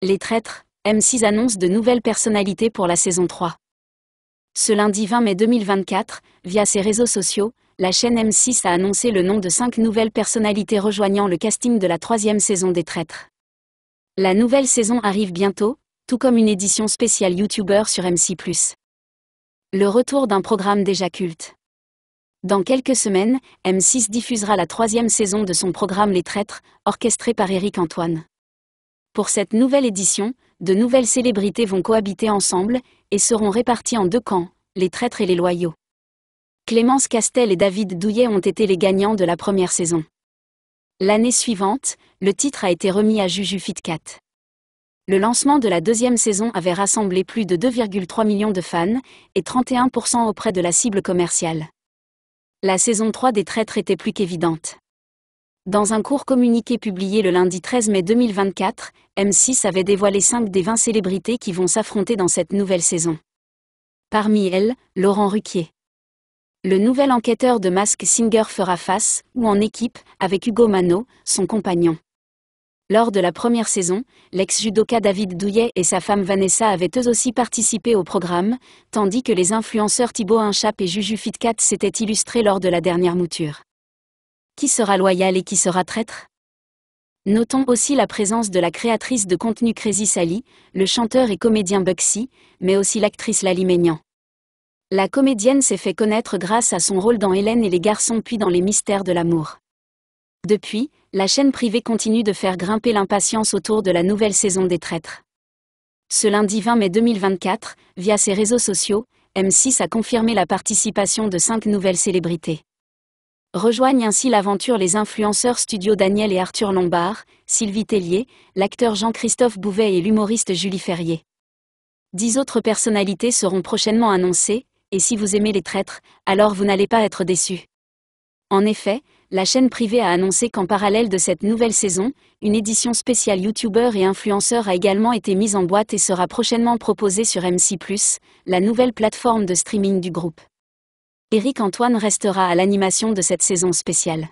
Les Traîtres, M6 annonce de nouvelles personnalités pour la saison 3. Ce lundi 20 mai 2024, via ses réseaux sociaux, la chaîne M6 a annoncé le nom de cinq nouvelles personnalités rejoignant le casting de la troisième saison des Traîtres. La nouvelle saison arrive bientôt, tout comme une édition spéciale YouTuber sur M6. Le retour d'un programme déjà culte. Dans quelques semaines, M6 diffusera la troisième saison de son programme Les Traîtres, orchestré par Éric Antoine. Pour cette nouvelle édition, de nouvelles célébrités vont cohabiter ensemble et seront réparties en deux camps, les traîtres et les loyaux. Clémence Castel et David Douillet ont été les gagnants de la première saison. L'année suivante, le titre a été remis à Juju Fitcat. Le lancement de la deuxième saison avait rassemblé plus de 2,3 millions de fans et 31% auprès de la cible commerciale. La saison 3 des traîtres était plus qu'évidente. Dans un court communiqué publié le lundi 13 mai 2024, M6 avait dévoilé 5 des 20 célébrités qui vont s'affronter dans cette nouvelle saison. Parmi elles, Laurent Ruquier. Le nouvel enquêteur de Mask Singer fera face, ou en équipe, avec Hugo Mano, son compagnon. Lors de la première saison, l'ex-judoka David Douillet et sa femme Vanessa avaient eux aussi participé au programme, tandis que les influenceurs Thibaut Inchap et Juju Fitcat s'étaient illustrés lors de la dernière mouture qui sera loyal et qui sera traître Notons aussi la présence de la créatrice de contenu Crazy Sally, le chanteur et comédien Buxy, mais aussi l'actrice Lali La comédienne s'est fait connaître grâce à son rôle dans Hélène et les garçons puis dans Les mystères de l'amour. Depuis, la chaîne privée continue de faire grimper l'impatience autour de la nouvelle saison des traîtres. Ce lundi 20 mai 2024, via ses réseaux sociaux, M6 a confirmé la participation de cinq nouvelles célébrités. Rejoignent ainsi l'aventure les influenceurs studio Daniel et Arthur Lombard, Sylvie Tellier, l'acteur Jean-Christophe Bouvet et l'humoriste Julie Ferrier. Dix autres personnalités seront prochainement annoncées, et si vous aimez les traîtres, alors vous n'allez pas être déçus. En effet, la chaîne privée a annoncé qu'en parallèle de cette nouvelle saison, une édition spéciale YouTubeur et influenceur a également été mise en boîte et sera prochainement proposée sur MC+, la nouvelle plateforme de streaming du groupe. Éric Antoine restera à l'animation de cette saison spéciale.